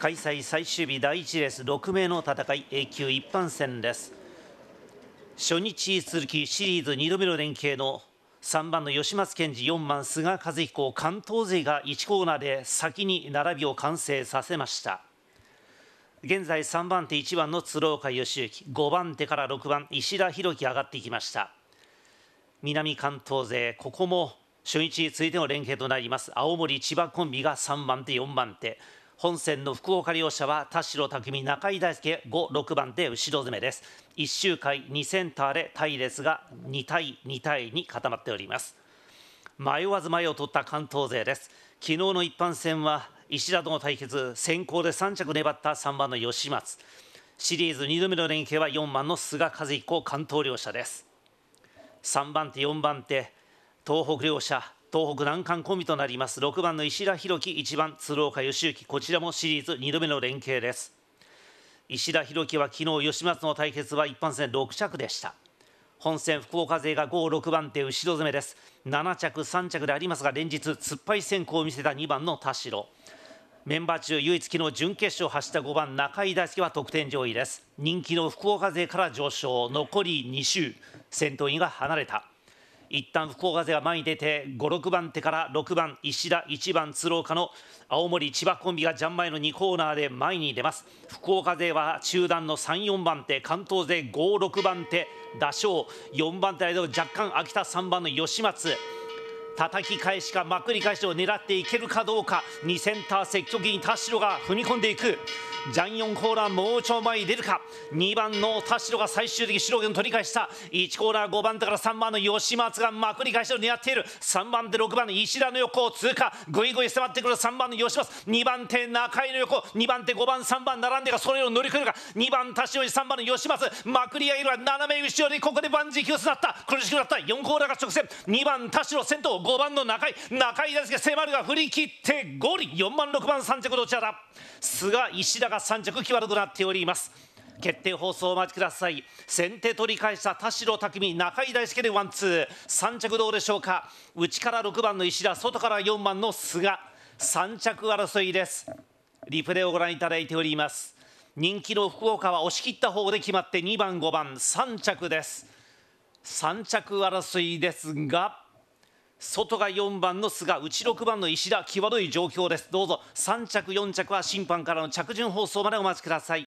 開催最終日第1レース6名の戦い A 級一般戦です初日続きシリーズ2度目の連携の3番の吉松健二4番菅和彦関東勢が1コーナーで先に並びを完成させました現在3番手1番の鶴岡義行5番手から6番石田弘樹上がっていきました南関東勢ここも初日についての連携となります青森千葉コンビが3番手4番手本戦の福岡両者は田代匠中井大輔56番で後ろ攻めです1周回2センターで隊列が2対2対に固まっております迷わず前を取った関東勢です昨日の一般戦は石田との対決先行で3着粘った3番の吉松シリーズ2度目の連携は4番の菅和彦関東両者です3番手4番手東北両者東北難関込みとなります6番の石田弘樹1番鶴岡義行こちらもシリーズ2度目の連携です石田弘樹は昨日吉松の対決は一般戦6着でした本戦福岡勢が56番手後ろ攻めです7着3着でありますが連日突っ張り先行を見せた2番の田代メンバー中唯一昨日準決勝を走った5番中井大輔は得点上位です人気の福岡勢から上昇残り2周先頭員が離れた一旦福岡勢が前に出て56番手から6番石田1番鶴岡の青森千葉コンビがジャン前の2コーナーで前に出ます福岡勢は中段の34番手関東勢56番手打賞4番手で若干秋田3番の吉松叩き返しかまくり返しを狙っていけるかどうか2センター積極的に田代が踏み込んでいくジャンヨンコーラーもうちょい前に出るか2番の田代が最終的に主導権を取り返した1コーラー5番手から3番の吉松がまくり返しを狙っている3番手6番の石田の横を通過ぐいぐい迫ってくる3番の吉松2番手中井の横2番手5番3番並んでがそれを乗り越えるか2番田代3番の吉松まくり上げるは斜め後ろにここで万事休すだった苦しくなった4コーラーが直線2番田代先頭5番の中井中井大輔迫るが振り切って5輪4番6番3着どちらだ菅石田が3着際どくなっております決定放送お待ちください先手取り返した田代匠中井大輔でワンツー3着どうでしょうか内から6番の石田外から4番の菅3着争いですリプレイをご覧いただいております人気の福岡は押し切った方で決まって2番5番3着です3着争いですが外が4番の菅内6番の石田際どい状況ですどうぞ3着4着は審判からの着順放送までお待ちください